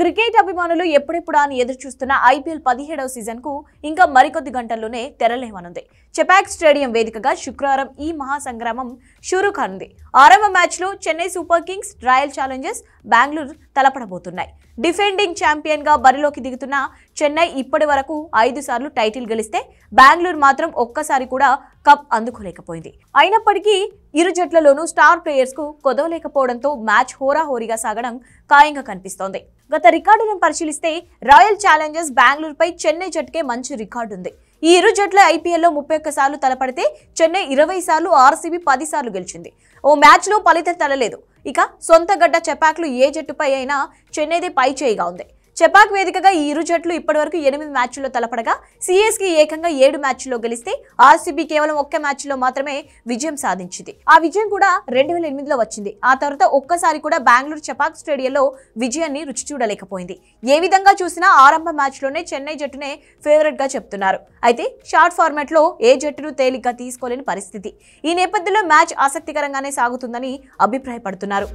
cricket అభిమానులు ఎప్పుడెప్పుడా అని ఎదురు చూస్తున్న ఐపీఎల్ పదిహేడవ సీజన్కు ఇంకా మరికొద్ది గంటల్లోనే తెరలేమనుంది చెపాక్ స్టేడియం వేదికగా శుక్రవారం ఈ మహాసంగ్రామం షురూ కానుంది ఆరవ మ్యాచ్లో Chennai Super Kings Royal Challengers Bengaluru తలపడబోతున్నాయి డిఫెండింగ్ ఛాంపియన్గా బరిలోకి దిగుతున్న చెన్నై ఇప్పటి వరకు ఐదు సార్లు టైటిల్ గెలిస్తే బెంగళూరు మాత్రం ఒక్కసారి కూడా కప్ అందుకోలేకపోయింది అయినప్పటికీ ఇరు జట్లలోనూ స్టార్ ప్లేయర్స్కు కొదవలేకపోవడంతో మ్యాచ్ హోరాహోరీగా సాగడం ఖాయంగా కనిపిస్తోంది గత రికార్డులను పరిశీలిస్తే రాయల్ ఛాలెంజర్స్ బెంగళూరుపై చెన్నై జట్టుకే మంచి రికార్డు ఉంది ఈ ఇరు జట్ల ఐపీఎల్లో ముప్పై ఒక్క సార్లు తలపడితే చెన్నై ఇరవై సార్లు ఆర్సీబీ పది సార్లు గెలిచింది ఓ మ్యాచ్లో ఫలితం తలలేదు ఇక సొంత గడ్డ చెపాక్లు ఏ జట్టుపై అయినా చెన్నైదే పై చేయిగా ఉంది చెపాక్ వేదికగా ఈ ఇరు జట్లు ఇప్పటివరకు ఎనిమిది మ్యాచ్ల్లో తలపడగా సిఎస్కి ఏకంగా ఏడు మ్యాచ్ల్లో గెలిస్తే ఆర్సీబీ కేవలం ఒక్క మ్యాచ్లో మాత్రమే విజయం సాధించింది ఆ విజయం కూడా రెండు వేల ఎనిమిదిలో వచ్చింది ఆ తర్వాత ఒక్కసారి కూడా బెంగళూరు చెపాక్ స్టేడియంలో విజయాన్ని రుచి చూడలేకపోయింది ఏ విధంగా చూసినా ఆరంభ మ్యాచ్లోనే చెన్నై జట్టునే ఫేవరెట్గా చెప్తున్నారు అయితే షార్ట్ ఫార్మాట్లో ఏ జట్టును తేలిగ్గా తీసుకోలేని పరిస్థితి ఈ నేపథ్యంలో మ్యాచ్ ఆసక్తికరంగానే సాగుతుందని అభిప్రాయపడుతున్నారు